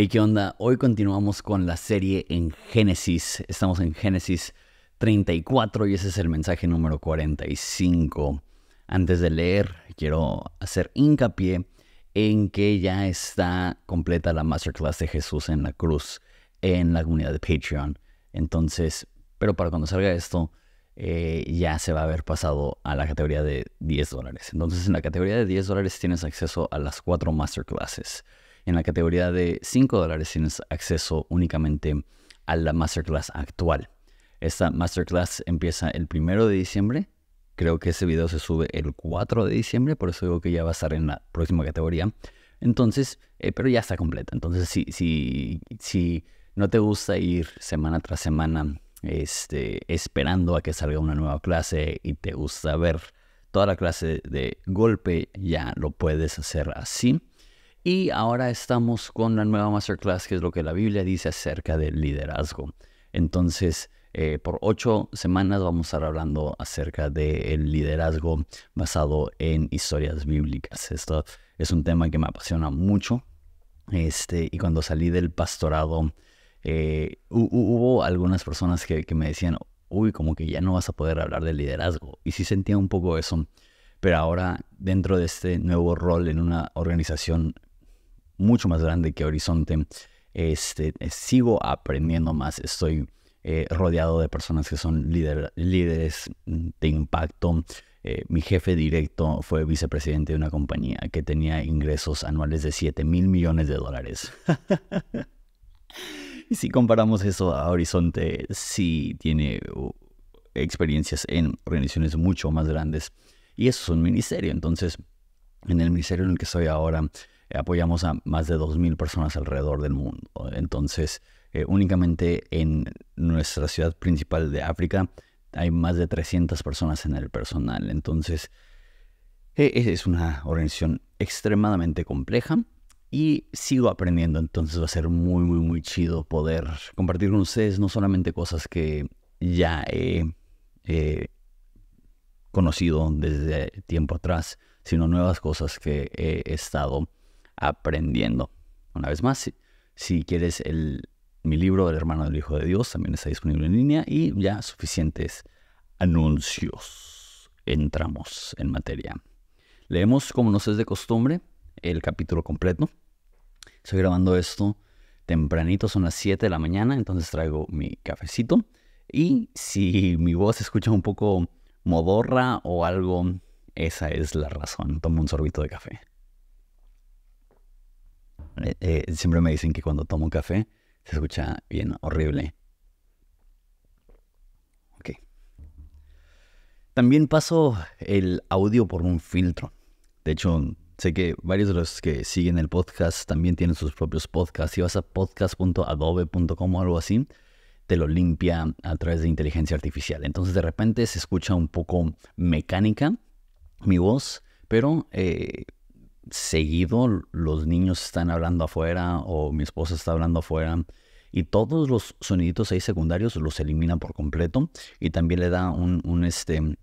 Hey, ¿qué onda? Hoy continuamos con la serie en Génesis. Estamos en Génesis 34 y ese es el mensaje número 45. Antes de leer, quiero hacer hincapié en que ya está completa la masterclass de Jesús en la cruz en la comunidad de Patreon. Entonces, pero para cuando salga esto, eh, ya se va a haber pasado a la categoría de 10 dólares. Entonces, en la categoría de 10 dólares tienes acceso a las cuatro masterclasses en la categoría de 5 dólares tienes acceso únicamente a la masterclass actual. Esta masterclass empieza el 1 de diciembre. Creo que ese video se sube el 4 de diciembre, por eso digo que ya va a estar en la próxima categoría. Entonces, eh, pero ya está completa. Entonces, si, si, si no te gusta ir semana tras semana este, esperando a que salga una nueva clase y te gusta ver toda la clase de golpe, ya lo puedes hacer así. Y ahora estamos con la nueva masterclass, que es lo que la Biblia dice acerca del liderazgo. Entonces, eh, por ocho semanas vamos a estar hablando acerca del liderazgo basado en historias bíblicas. Esto es un tema que me apasiona mucho. Este, y cuando salí del pastorado, eh, hubo algunas personas que, que, me decían, uy, como que ya no vas a poder hablar de liderazgo. Y sí sentía un poco eso. Pero ahora, dentro de este nuevo rol en una organización mucho más grande que Horizonte. Este, eh, sigo aprendiendo más, estoy eh, rodeado de personas que son líderes de impacto. Eh, mi jefe directo fue vicepresidente de una compañía que tenía ingresos anuales de 7 mil millones de dólares. y si comparamos eso a Horizonte, sí tiene uh, experiencias en organizaciones mucho más grandes. Y eso es un ministerio. Entonces, en el ministerio en el que estoy ahora, eh, apoyamos a más de 2.000 personas alrededor del mundo. Entonces, eh, únicamente en nuestra ciudad principal de África hay más de 300 personas en el personal. Entonces, e, e, es una organización extremadamente compleja y sigo aprendiendo. Entonces, va a ser muy, muy, muy chido poder compartir con ustedes no solamente cosas que ya he conocido desde tiempo atrás, sino nuevas cosas que he estado aprendiendo. Una vez más, si, quieres el, mi libro del hermano del Hijo de Dios, también está disponible en línea y ya suficientes anuncios. Entramos en materia. Leemos, como nos es de costumbre, el capítulo completo. Estoy grabando esto tempranito, son las 7 de la mañana, entonces traigo mi cafecito. Y si mi voz escucha un poco modorra o algo, esa es la razón. Tomo un sorbito de café. Eh, eh, siempre me dicen que cuando tomo café se escucha bien horrible. Ok. También paso el audio por un filtro. De hecho, sé que varios de los que siguen el podcast también tienen sus propios podcasts. Si vas a podcast.adobe.com o algo así, te lo limpia a través de inteligencia artificial. Entonces de repente se escucha un poco mecánica mi voz, pero eh, seguido los niños están hablando afuera o mi esposa está hablando afuera y todos los soniditos ahí secundarios los elimina por completo y también le da un, este,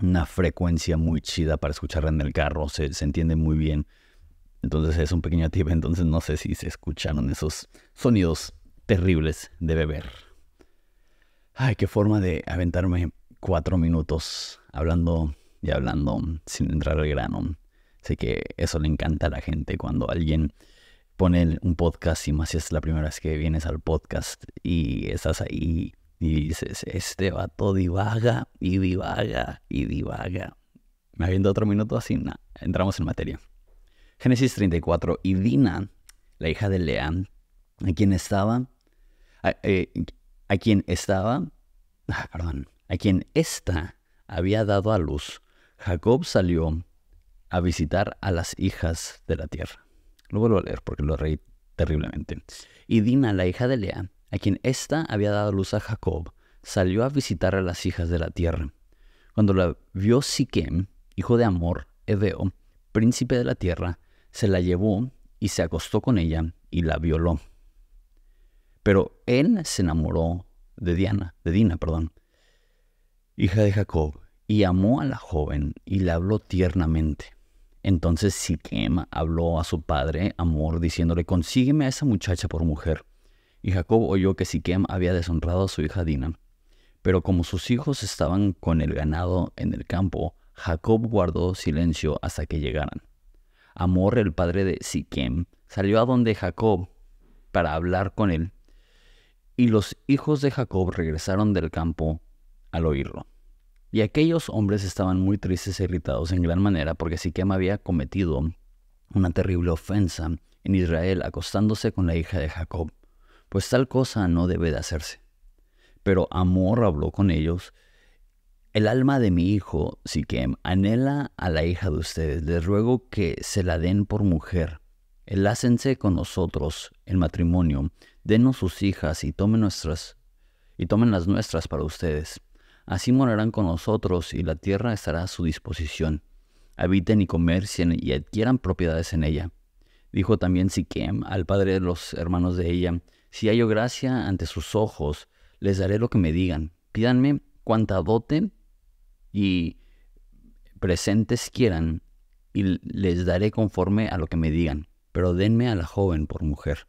una frecuencia muy chida para escuchar en el carro, se, entiende muy bien. Entonces es un pequeño tip, entonces no sé si se escucharon esos sonidos terribles de beber. Ay, qué forma de aventarme cuatro minutos hablando y hablando sin entrar al grano. Así que eso le encanta a la gente cuando alguien pone un podcast y más si es la primera vez que vienes al podcast y estás ahí y dices, este vato divaga y divaga y divaga. Me habiendo otro minuto así, entramos en materia. Génesis 34 y Dina, la hija de Leán, a quien estaba, a, eh, quien estaba, ah, perdón, a quien esta había dado a luz, Jacob salió a visitar a las hijas de la tierra. Lo vuelvo a leer porque lo reí terriblemente. Y Dina, la hija de Lea, a quien ésta había dado luz a Jacob, salió a visitar a las hijas de la tierra. Cuando la vio Siquem, hijo de Amor, Edeo, príncipe de la tierra, se la llevó y se acostó con ella y la violó. Pero él se enamoró de Diana, de Dina, perdón, hija de Jacob, y amó a la joven y le habló tiernamente. Entonces Siquem habló a su padre Amor, diciéndole, consígueme a esa muchacha por mujer. Y Jacob oyó que Siquem había deshonrado a su hija Dina. Pero como sus hijos estaban con el ganado en el campo, Jacob guardó silencio hasta que llegaran. Amor, el padre de Siquem, salió a donde Jacob para hablar con él, y los hijos de Jacob regresaron del campo al oírlo. Y aquellos hombres estaban muy tristes e irritados en gran manera porque Siquem había cometido una terrible ofensa en Israel acostándose con la hija de Jacob, pues tal cosa no debe de hacerse. Pero Amor habló con ellos el alma de mi hijo, Siquem, anhela a la hija de ustedes. Les ruego que se la den por mujer. Enlácense con nosotros en matrimonio. Denos sus hijas y tomen nuestras y tomen las nuestras para ustedes. Así morarán con nosotros y la tierra estará a su disposición. Habiten y comercien y adquieran propiedades en ella. Dijo también Siquem al padre de los hermanos de ella, Si hallo gracia ante sus ojos, les daré lo que me digan. Pídanme cuanta dote y presentes quieran, y les daré conforme a lo que me digan. Pero denme a la joven por mujer.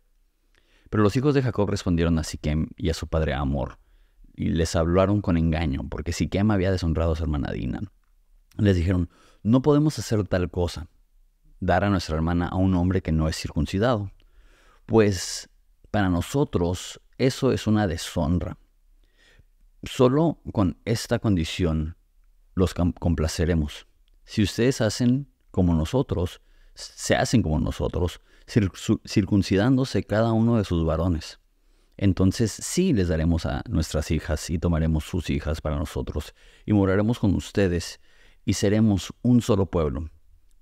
Pero los hijos de Jacob respondieron a Siquem y a su padre Amor y les hablaron con engaño, porque Siquem había deshonrado a su hermana Dina. Les dijeron, no podemos hacer tal cosa, dar a nuestra hermana a un hombre que no es circuncidado, pues para nosotros eso es una deshonra. Solo con esta condición los complaceremos. Si ustedes hacen como nosotros, se hacen como nosotros, circuncidándose cada uno de sus varones entonces sí les daremos a nuestras hijas y tomaremos sus hijas para nosotros y moraremos con ustedes y seremos un solo pueblo.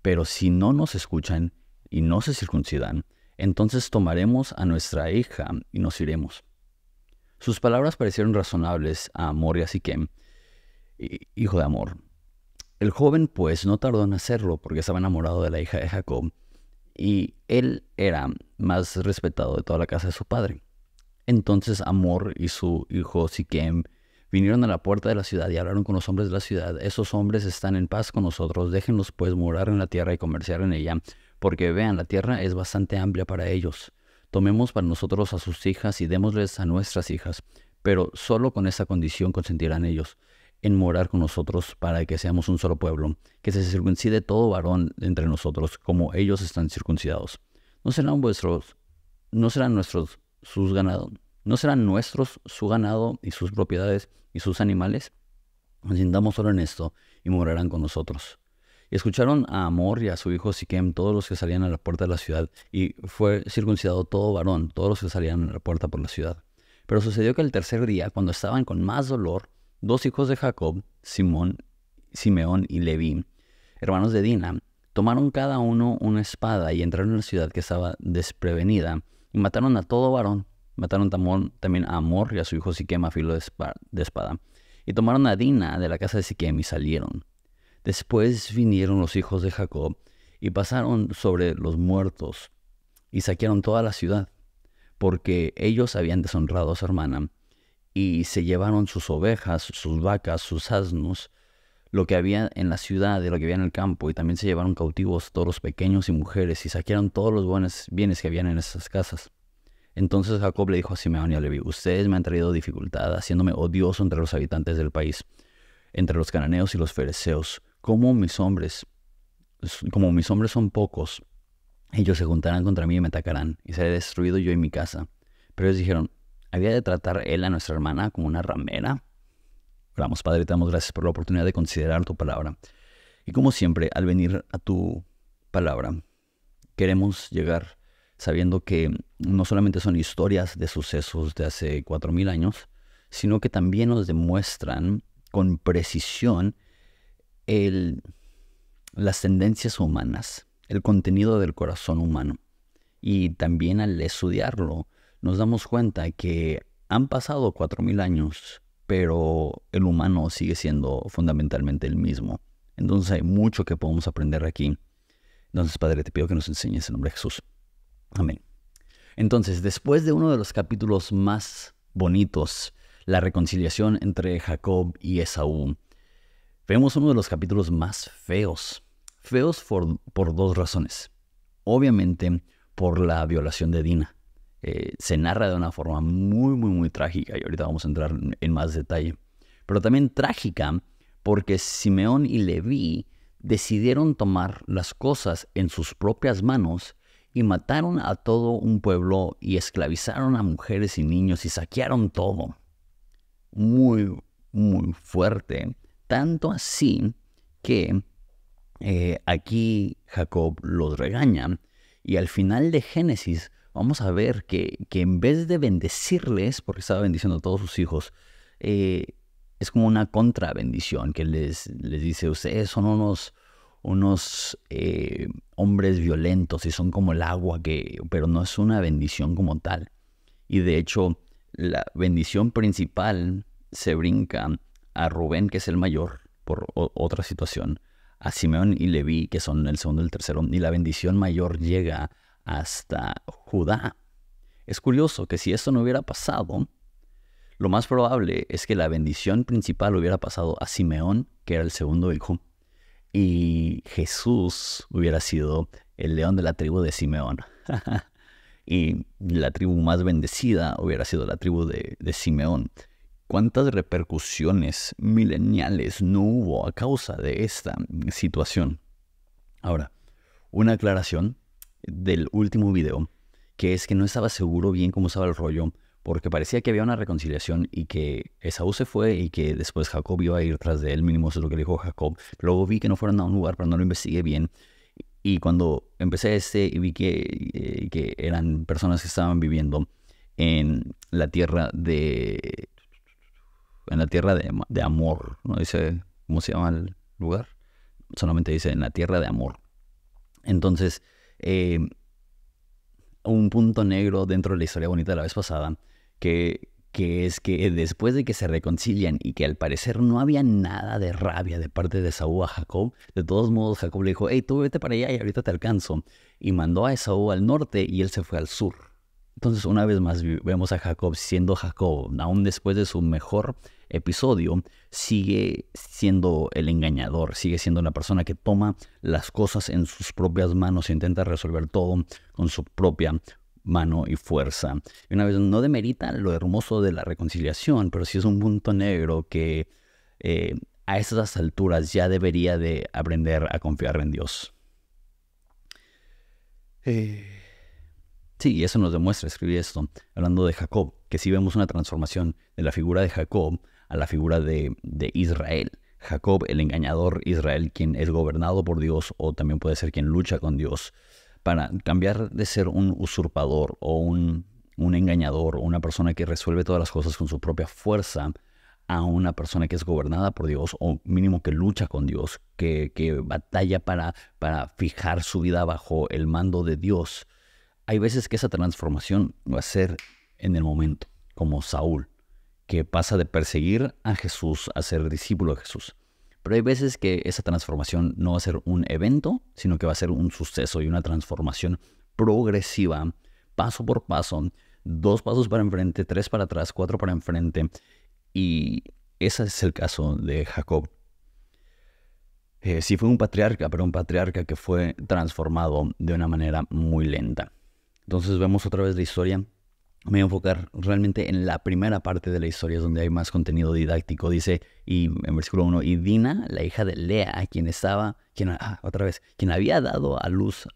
Pero si no nos escuchan y no se circuncidan, entonces tomaremos a nuestra hija y nos iremos. Sus palabras parecieron razonables a Amor y a Siquem, hijo de Amor. El joven pues no tardó en hacerlo porque estaba enamorado de la hija de Jacob y él era más respetado de toda la casa de su padre. Entonces Amor y su hijo Siquem vinieron a la puerta de la ciudad y hablaron con los hombres de la ciudad. Esos hombres están en paz con nosotros, déjenlos pues morar en la tierra y comerciar en ella, porque vean, la tierra es bastante amplia para ellos. Tomemos para nosotros a sus hijas y démosles a nuestras hijas, pero solo con esa condición consentirán ellos en morar con nosotros para que seamos un solo pueblo, que se circuncide todo varón entre nosotros, como ellos están circuncidados. No serán vuestros, no serán nuestros sus ganados. ¿No serán nuestros su ganado y sus propiedades y sus animales? Nos sintamos solo en esto y morarán con nosotros. Y escucharon a Amor y a su hijo Siquem todos los que salían a la puerta de la ciudad, y fue circuncidado todo varón, todos los que salían a la puerta por la ciudad. Pero sucedió que el tercer día, cuando estaban con más dolor, dos hijos de Jacob, Simón, Simeón y Leví, hermanos de Dina, tomaron cada uno una espada y entraron en la ciudad que estaba desprevenida y mataron a todo varón. Mataron también a Amor y a su hijo Siquema a filo de espada. Y tomaron a Dina de la casa de Siquem y salieron. Después vinieron los hijos de Jacob y pasaron sobre los muertos y saquearon toda la ciudad, porque ellos habían deshonrado a su hermana y se llevaron sus ovejas, sus vacas, sus asnos, lo que había en la ciudad y lo que había en el campo, y también se llevaron cautivos todos los pequeños y mujeres, y saquearon todos los buenos bienes que habían en esas casas. Entonces Jacob le dijo a Simeón y a Levi, ustedes me han traído dificultad, haciéndome odioso entre los habitantes del país, entre los cananeos y los fereceos. Como mis hombres, como mis hombres son pocos, ellos se juntarán contra mí y me atacarán, y seré destruido yo y mi casa. Pero ellos dijeron, ¿había de tratar él a nuestra hermana como una ramera? Oramos, Padre, te damos gracias por la oportunidad de considerar tu palabra. Y como siempre, al venir a tu palabra, queremos llegar sabiendo que no solamente son historias de sucesos de hace 4.000 años, sino que también nos demuestran con precisión las tendencias humanas, el contenido del corazón humano. Y también al estudiarlo, nos damos cuenta que han pasado 4.000 años pero el humano sigue siendo fundamentalmente el mismo. Entonces hay mucho que podemos aprender aquí. Entonces, Padre, te pido que nos enseñes el nombre de Jesús. Amén. Entonces, después de uno de los capítulos más bonitos, la reconciliación entre Jacob y Esaú, vemos uno de los capítulos más feos. Feos por, por dos razones. Obviamente, por la violación de Dina. Eh, se narra de una forma muy, muy, muy trágica, y ahorita vamos a entrar en más detalle, pero también trágica porque Simeón y Leví decidieron tomar las cosas en sus propias manos y mataron a todo un pueblo y esclavizaron a mujeres y niños y saquearon todo. Muy, muy fuerte. Tanto así que eh, aquí Jacob los regaña y al final de Génesis vamos a ver que, en vez de bendecirles, porque estaba bendiciendo a todos sus hijos, eh, es como una contra bendición que les, les dice, ustedes son unos, unos eh, hombres violentos y son como el agua, que, pero no es una bendición como tal. Y de hecho, la bendición principal se brinca a Rubén, que es el mayor, por otra situación, a Simeón y Levi que son el segundo y el tercero, y la bendición mayor llega hasta Judá. Es curioso que si esto no hubiera pasado, lo más probable es que la bendición principal hubiera pasado a Simeón, que era el segundo hijo, y Jesús hubiera sido el león de la tribu de Simeón. y la tribu más bendecida hubiera sido la tribu de, Simeón. ¿Cuántas repercusiones mileniales no hubo a causa de esta situación? Ahora, una aclaración del último video, que es que no estaba seguro bien cómo estaba el rollo, porque parecía que había una reconciliación y que Esaú se fue y que después Jacob iba a ir tras de él, mínimo eso es lo que dijo Jacob. Luego vi que no fueron a un lugar, pero no lo investigué bien. Y cuando empecé este y vi que, eh, que eran personas que estaban viviendo en la tierra de... En la tierra de, de amor, ¿no? Dice, ¿cómo se llama el lugar? Solamente dice en la tierra de amor. Entonces, eh, un punto negro dentro de la historia bonita de la vez pasada, que, que es que después de que se reconcilian y que al parecer no había nada de rabia de parte de Saúl a Jacob, de todos modos Jacob le dijo, hey, tú vete para allá y ahorita te alcanzo. Y mandó a Esaú al norte y él se fue al sur. Entonces, una vez más, vemos a Jacob siendo Jacob, aún después de su mejor episodio, sigue siendo el engañador, sigue siendo la persona que toma las cosas en sus propias manos e intenta resolver todo con su propia mano y fuerza. Y una vez no demerita lo hermoso de la reconciliación, pero sí es un punto negro que eh, a esas alturas ya debería de aprender a confiar en Dios. Eh. Sí, y eso nos demuestra escribir esto, hablando de Jacob, que si vemos una transformación de la figura de Jacob a la figura de, Israel. Jacob, el engañador, Israel, quien es gobernado por Dios o también puede ser quien lucha con Dios, para cambiar de ser un usurpador o un, engañador o una persona que resuelve todas las cosas con su propia fuerza a una persona que es gobernada por Dios o mínimo que lucha con Dios, que, que batalla para, para fijar su vida bajo el mando de Dios hay veces que esa transformación va a ser en el momento, como Saúl, que pasa de perseguir a Jesús a ser discípulo de Jesús. Pero hay veces que esa transformación no va a ser un evento, sino que va a ser un suceso y una transformación progresiva, paso por paso, dos pasos para enfrente, tres para atrás, cuatro para enfrente. Y ese es el caso de Jacob. Eh, sí fue un patriarca, pero un patriarca que fue transformado de una manera muy lenta. Entonces vemos otra vez la historia. Me voy a enfocar realmente en la primera parte de la historia, es donde hay más contenido didáctico. Dice, y en versículo 1, y Dina, la hija de Lea, a quien estaba, quien, ah, otra vez, quien había dado a luz,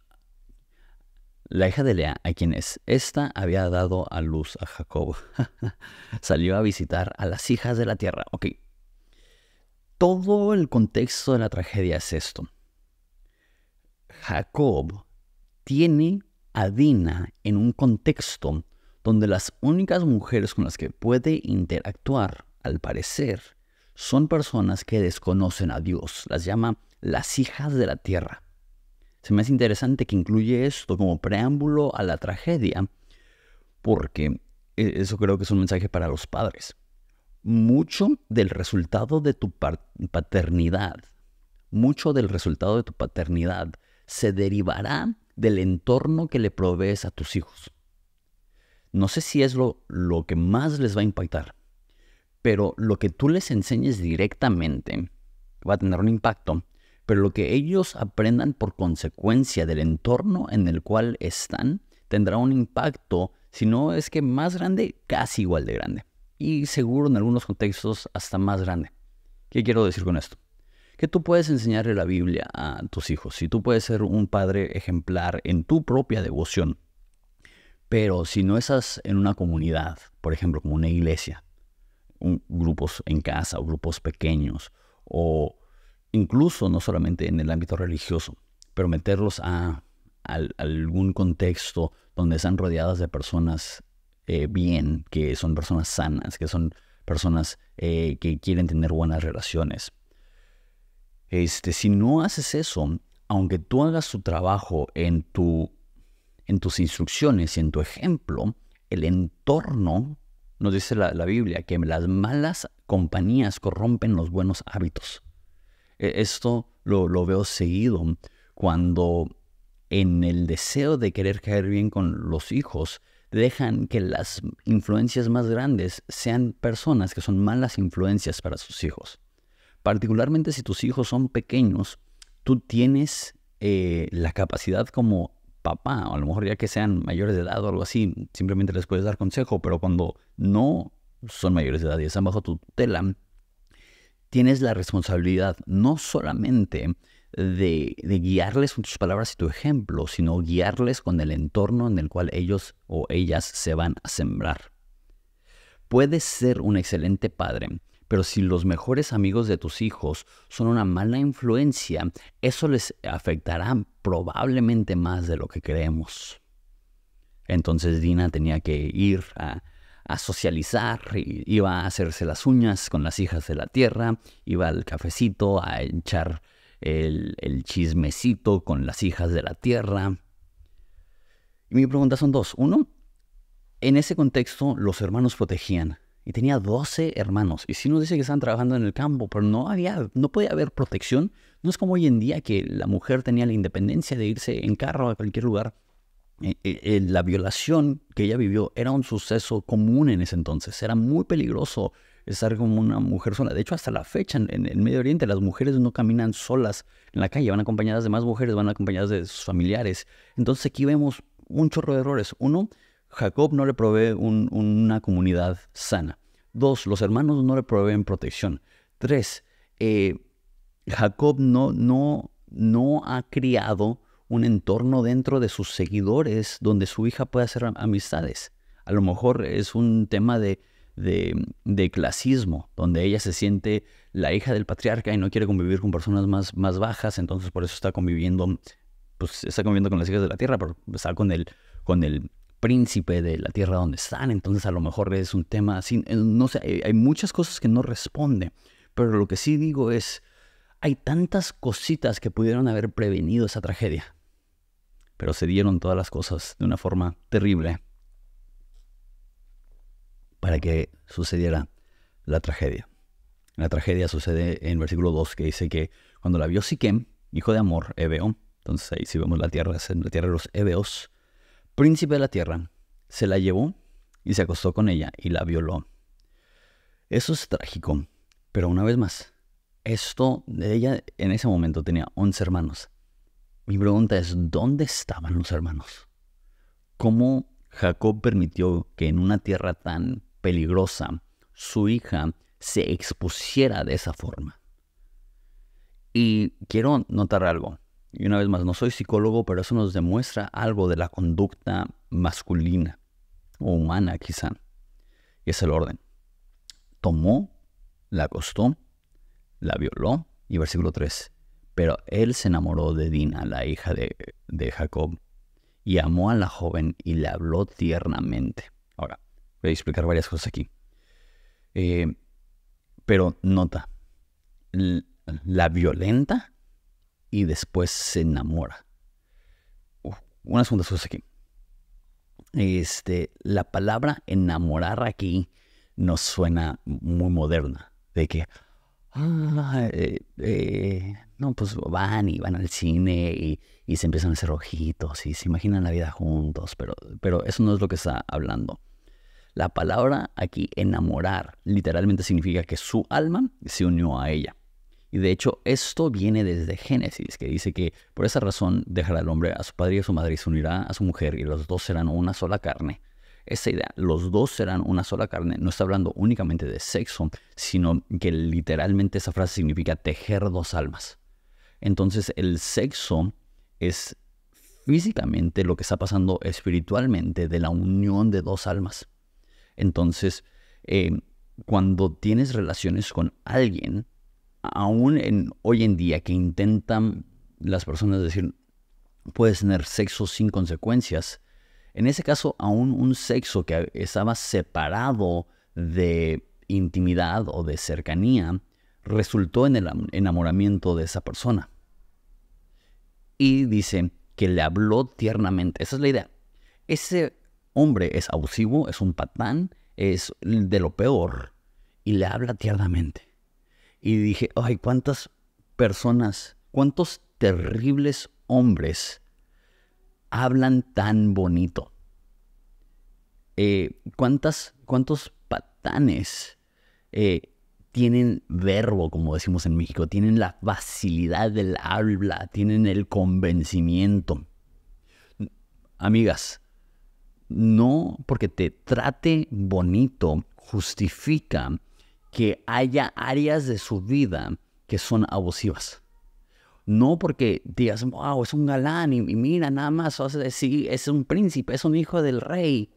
la hija de Lea, a quien es, esta había dado a luz a Jacob. Salió a visitar a las hijas de la tierra. Ok. Todo el contexto de la tragedia es esto. Jacob tiene adina en un contexto donde las únicas mujeres con las que puede interactuar, al parecer, son personas que desconocen a Dios. Las llama las hijas de la tierra. Se me hace interesante que incluye esto como preámbulo a la tragedia, porque e-, eso creo que es un mensaje para los padres. Mucho del resultado de tu paternidad, mucho del resultado de tu paternidad se derivará del entorno que le provees a tus hijos. No sé si es lo, lo que más les va a impactar, pero lo que tú les enseñes directamente va a tener un impacto, pero lo que ellos aprendan por consecuencia del entorno en el cual están tendrá un impacto, si no es que más grande, casi igual de grande. Y seguro en algunos contextos hasta más grande. ¿Qué quiero decir con esto? que tú puedes enseñarle la Biblia a tus hijos, si tú puedes ser un padre ejemplar en tu propia devoción. Pero si no estás en una comunidad, por ejemplo, como una iglesia, grupos en casa, o grupos pequeños, o incluso no solamente en el ámbito religioso, pero meterlos a, algún contexto donde están rodeadas de personas eh, bien, que son personas sanas, que son personas eh, que quieren tener buenas relaciones. Este, si no haces eso, aunque tú hagas tu trabajo en, tus instrucciones y en tu ejemplo, el entorno, nos dice la, Biblia, que las malas compañías corrompen los buenos hábitos. E, esto lo veo seguido cuando en el deseo de querer caer bien con los hijos, dejan que las influencias más grandes sean personas que son malas influencias para sus hijos particularmente si tus hijos son pequeños, tú tienes eh, la capacidad como papá, o a lo mejor ya que sean mayores de edad o algo así, simplemente les puedes dar consejo, pero cuando no son mayores de edad y están bajo tu tutela, tienes la responsabilidad no solamente de, guiarles con tus palabras y tu ejemplo, sino guiarles con el entorno en el cual ellos o ellas se van a sembrar. Puedes ser un excelente padre pero si los mejores amigos de tus hijos son una mala influencia, eso les afectará probablemente más de lo que creemos. Entonces Dina tenía que ir a, socializar, iba a hacerse las uñas con las hijas de la tierra, iba al cafecito a echar el, el chismecito con las hijas de la tierra. Y mi pregunta son dos. Uno, en ese contexto los hermanos protegían y tenía 12 hermanos. Y si nos dice que estaban trabajando en el campo, pero no había, no podía haber protección. No es como hoy en día que la mujer tenía la independencia de irse en carro a cualquier lugar. Eh, eh, eh, la violación que ella vivió era un suceso común en ese entonces. Era muy peligroso estar como una mujer sola. De hecho, hasta la fecha en, el Medio Oriente las mujeres no caminan solas en la calle, van acompañadas de más mujeres, van acompañadas de sus familiares. Entonces aquí vemos un chorro de errores. Uno, Jacob no le provee una comunidad sana. Dos, los hermanos no le proveen protección. Tres, eh, Jacob no, no, no ha criado un entorno dentro de sus seguidores donde su hija pueda hacer amistades. A lo mejor es un tema de, de, clasismo, donde ella se siente la hija del patriarca y no quiere convivir con personas más, más bajas, entonces por eso está conviviendo, pues está conviviendo con las hijas de la tierra, pero está con el, con el, príncipe de la tierra donde están, entonces a lo mejor es un tema así, eh, no sé, eh, hay, muchas cosas que no responde, pero lo que sí digo es, hay tantas cositas que pudieron haber prevenido esa tragedia, pero se dieron todas las cosas de una forma terrible para que sucediera la tragedia. La tragedia sucede en versículo 2 que dice que cuando la vio Siquem, hijo de Amor, Ebeo, entonces ahí sí vemos la tierra, la tierra de los Ebeos, príncipe de la tierra, se la llevó y se acostó con ella y la violó. Eso es trágico, pero una vez más, esto de ella en ese momento tenía 11 hermanos. Mi pregunta es, ¿dónde estaban los hermanos? ¿Cómo Jacob permitió que en una tierra tan peligrosa su hija se expusiera de esa forma? Y quiero notar algo. Y una vez más, no soy psicólogo, pero eso nos demuestra algo de la conducta masculina o humana quizá. Y es el orden. Tomó, la acostó, la violó y versículo 3. Pero él se enamoró de Dina, la hija de, de Jacob, y amó a la joven y le habló tiernamente. Ahora, voy a explicar varias cosas aquí. Eh, pero nota, la violenta y después se enamora. ...una unas cuantas aquí. Este, la palabra enamorar aquí nos suena muy moderna, de que, ah, eh, eh, no, pues van y van al cine y, se empiezan a hacer ojitos y se imaginan la vida juntos, pero, pero eso no es lo que está hablando. La palabra aquí enamorar literalmente significa que su alma se unió a ella. Y de hecho, esto viene desde Génesis, que dice que por esa razón dejará al hombre a su padre y a su madre y se unirá a su mujer y los dos serán una sola carne. Esa idea, los dos serán una sola carne, no está hablando únicamente de sexo, sino que literalmente esa frase significa tejer dos almas. Entonces el sexo es físicamente lo que está pasando espiritualmente de la unión de dos almas. Entonces, eh, cuando tienes relaciones con alguien, aún en, hoy en día que intentan las personas decir, puedes tener sexo sin consecuencias, en ese caso aún un sexo que estaba separado de intimidad o de cercanía, resultó en el enamoramiento de esa persona. Y dice que le habló tiernamente. Esa es la idea. Ese hombre es abusivo, es un patán, es de lo peor. Y le habla tiernamente y dije, ay, cuántas personas, cuántos terribles hombres hablan tan bonito. Eh, ¿cuántas, ¿Cuántos patanes eh, tienen verbo, como decimos en México? Tienen la facilidad del habla, tienen el convencimiento. Amigas, no porque te trate bonito justifica que haya áreas de su vida que son abusivas. No porque digas, wow, es un galán y, mira, nada más, o sea, sí, es un príncipe, es un hijo del rey.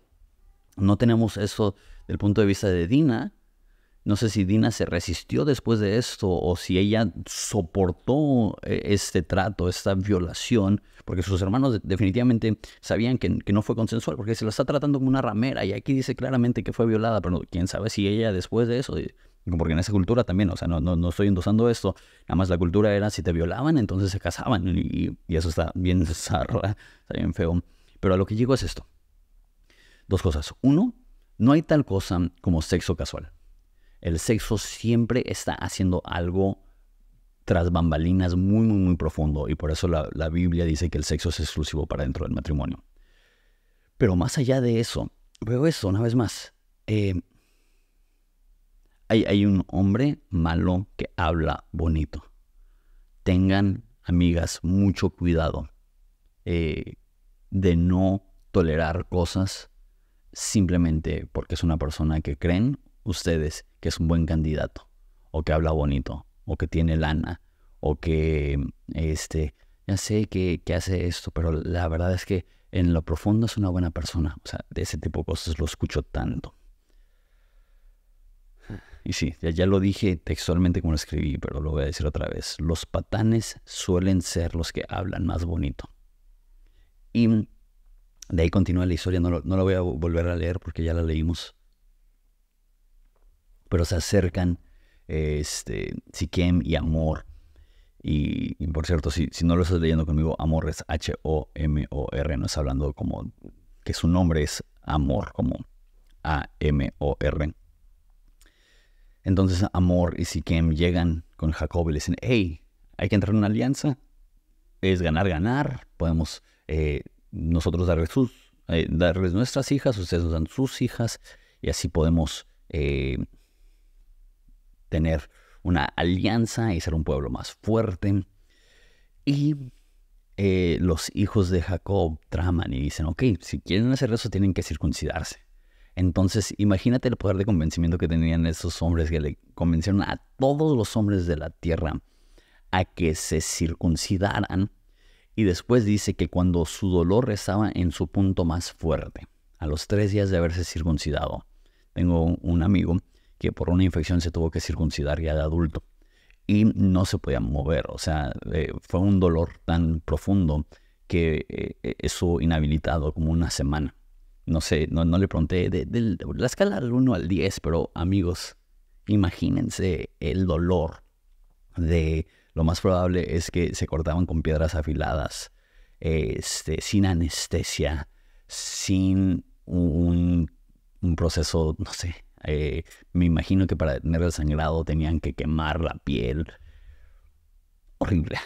No tenemos eso del punto de vista de Dina, no sé si Dina se resistió después de esto o si ella soportó eh, este trato, esta violación, porque sus hermanos definitivamente sabían que, no fue consensual, porque se la está tratando como una ramera y aquí dice claramente que fue violada, pero quién sabe si ella después de eso, porque en esa cultura también, o sea, no, no, estoy endosando esto, nada más la cultura era si te violaban, entonces se casaban y, eso está bien está bien feo. Pero a lo que llego es esto. Dos cosas. Uno, no hay tal cosa como sexo casual. El sexo siempre está haciendo algo tras bambalinas muy, muy, muy profundo y por eso la, Biblia dice que el sexo es exclusivo para dentro del matrimonio. Pero más allá de eso, veo eso una vez más. Eh, hay, un hombre malo que habla bonito. Tengan, amigas, mucho cuidado eh, de no tolerar cosas simplemente porque es una persona que creen ustedes que es un buen candidato, o que habla bonito, o que tiene lana, o que, este, ya sé que, hace esto, pero la verdad es que en lo profundo es una buena persona. O sea, de ese tipo de cosas lo escucho tanto. Y sí, ya, lo dije textualmente como lo escribí, pero lo voy a decir otra vez. Los patanes suelen ser los que hablan más bonito. Y de ahí continúa la historia, no la no lo voy a volver a leer porque ya la leímos pero se acercan este, Siquem y Amor. Y, por cierto, si, si, no lo estás leyendo conmigo, Amor es H-O-M-O-R, no es hablando como que su nombre es Amor, como A-M-O-R. Entonces Amor y Siquem llegan con Jacob y le dicen, hey, hay que entrar en una alianza, es ganar, ganar, podemos eh, nosotros darles, sus, eh, darles nuestras hijas, ustedes nos dan sus hijas, y así podemos... Eh, tener una alianza y ser un pueblo más fuerte. Y eh, los hijos de Jacob traman y dicen, ok, si quieren hacer eso tienen que circuncidarse. Entonces, imagínate el poder de convencimiento que tenían esos hombres que le convencieron a todos los hombres de la tierra a que se circuncidaran. Y después dice que cuando su dolor estaba en su punto más fuerte, a los tres días de haberse circuncidado, tengo un amigo que por una infección se tuvo que circuncidar ya de adulto y no se podía mover. O sea, eh, fue un dolor tan profundo que estuvo eh, eh, eso inhabilitado como una semana. No sé, no, le pregunté de, la escala del 1 al 10, pero amigos, imagínense el dolor de lo más probable es que se cortaban con piedras afiladas, este, sin anestesia, sin un proceso, no sé, eh, me imagino que para detener el sangrado tenían que quemar la piel. Horrible.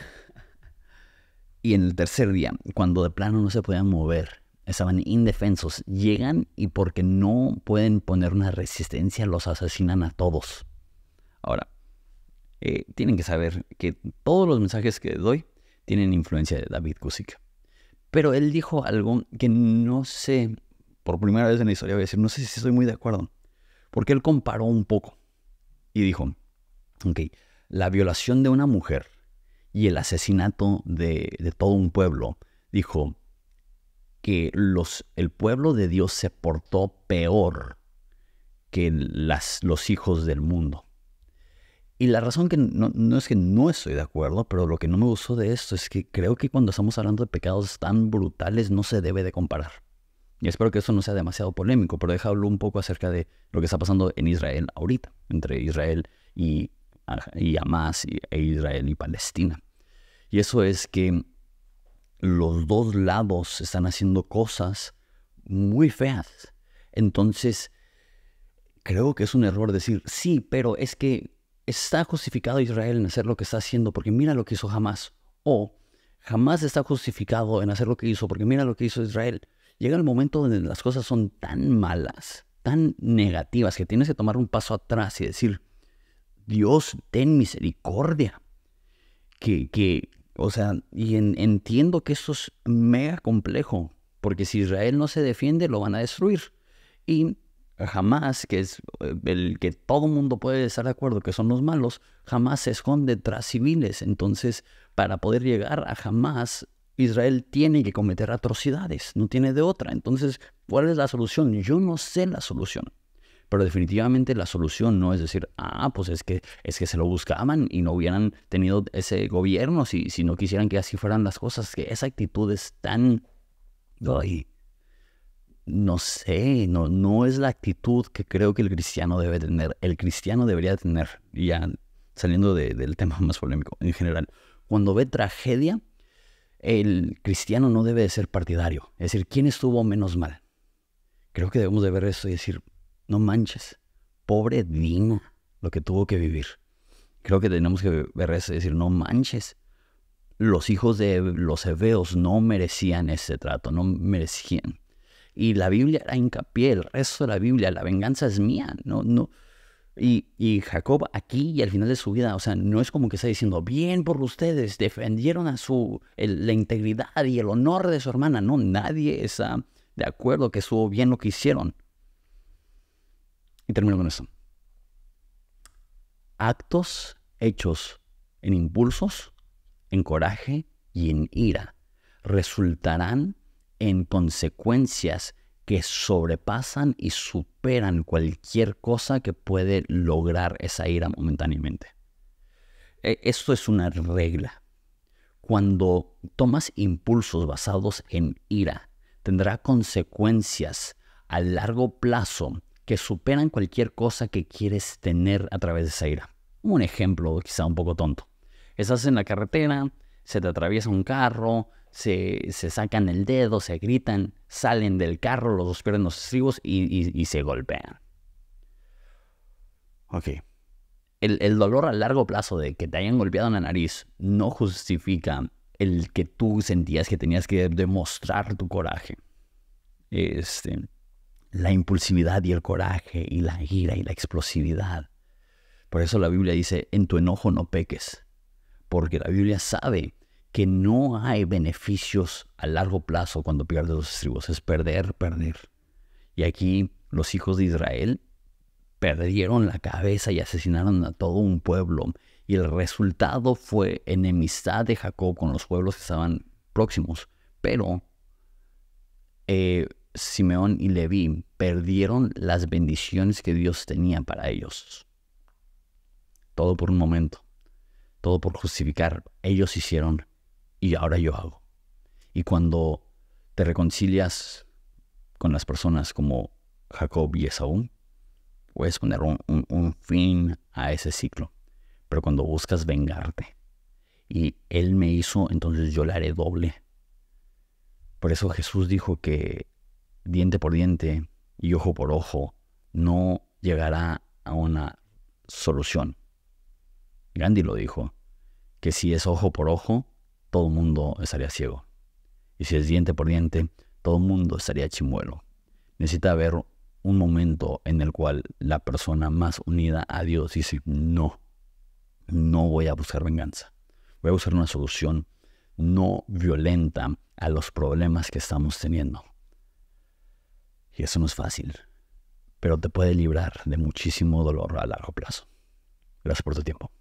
Y en el tercer día, cuando de plano no se podían mover, estaban indefensos, llegan y porque no pueden poner una resistencia, los asesinan a todos. Ahora, eh, tienen que saber que todos los mensajes que doy tienen influencia de David Kuzik. Pero él dijo algo que no sé, por primera vez en la historia voy a decir, no sé si estoy muy de acuerdo. Porque él comparó un poco y dijo, ok, la violación de una mujer y el asesinato de, todo un pueblo, dijo que los, el pueblo de Dios se portó peor que las, los hijos del mundo. Y la razón que no, no, es que no estoy de acuerdo, pero lo que no me gustó de esto es que creo que cuando estamos hablando de pecados tan brutales no se debe de comparar. Y espero que eso no sea demasiado polémico, pero déjalo un poco acerca de lo que está pasando en Israel ahorita, entre Israel y, y Hamas, e Israel y Palestina. Y eso es que los dos lados están haciendo cosas muy feas. Entonces, creo que es un error decir, sí, pero es que está justificado Israel en hacer lo que está haciendo porque mira lo que hizo Hamas. O jamás está justificado en hacer lo que hizo porque mira lo que hizo Israel llega el momento donde las cosas son tan malas, tan negativas, que tienes que tomar un paso atrás y decir, Dios, ten misericordia. Que, o sea, y entiendo que esto es mega complejo, porque si Israel no se defiende, lo van a destruir. Y jamás, que es eh, el que todo mundo puede estar de acuerdo que son los malos, jamás se esconde tras civiles. Entonces, para poder llegar a jamás, Israel tiene que cometer atrocidades, no tiene de otra. Entonces, ¿cuál es la solución? Yo no sé la solución. Pero definitivamente la solución no es decir, ah, pues es que, es que se lo buscaban y no hubieran tenido ese gobierno si, no quisieran que así fueran las cosas, que esa actitud es tan... no sé, no, no es la actitud que creo que el cristiano debe tener. El cristiano debería tener, ya saliendo del tema más polémico en general, cuando ve tragedia, el cristiano no debe de ser partidario. Es decir, ¿quién estuvo menos mal? Creo que debemos de ver esto y decir, no manches, pobre Dino, lo que tuvo que vivir. Creo que tenemos que ver esto y decir, no manches, los hijos de los hebreos no merecían ese trato, no merecían. Y la Biblia era hincapié, el resto de la Biblia, la venganza es mía, no, no, y, Jacob aquí y al final de su vida, o sea, no es como que está diciendo, bien por ustedes, defendieron a su, la integridad y el honor de su hermana. No, nadie está de acuerdo que estuvo bien lo que hicieron. Y termino con eso. Actos hechos en impulsos, en coraje y en ira resultarán en consecuencias que sobrepasan y superan cualquier cosa que puede lograr esa ira momentáneamente. E, esto es una regla. Cuando tomas impulsos basados en ira, tendrá consecuencias a largo plazo que superan cualquier cosa que quieres tener a través de esa ira. Un ejemplo quizá un poco tonto. Estás en la carretera, se te atraviesa un carro, se, sacan el dedo, se gritan, salen del carro, los dos pierden los estribos y, se golpean. Ok. El, dolor a largo plazo de que te hayan golpeado en la nariz no justifica el que tú sentías que tenías que demostrar tu coraje. Este, la impulsividad y el coraje y la ira y la explosividad. Por eso la Biblia dice, en tu enojo no peques, porque la Biblia sabe que no hay beneficios a largo plazo cuando pierdes los estribos, es perder, perder. Y aquí los hijos de Israel perdieron la cabeza y asesinaron a todo un pueblo. Y el resultado fue enemistad de Jacob con los pueblos que estaban próximos. Pero eh, Simeón y Leví perdieron las bendiciones que Dios tenía para ellos. Todo por un momento. Todo por justificar. Ellos hicieron y ahora yo hago. Y cuando te reconcilias con las personas como Jacob y Esaú, puedes poner un, un fin a ese ciclo. Pero cuando buscas vengarte, y Él me hizo, entonces yo le haré doble. Por eso Jesús dijo que diente por diente y ojo por ojo no llegará a una solución. Gandhi lo dijo, que si es ojo por ojo, todo el mundo estaría ciego. Y si es diente por diente, todo el mundo estaría chimuelo. Necesita haber un momento en el cual la persona más unida a Dios dice, no, no voy a buscar venganza. Voy a buscar una solución no violenta a los problemas que estamos teniendo. Y eso no es fácil, pero te puede librar de muchísimo dolor a largo plazo. Gracias por tu tiempo.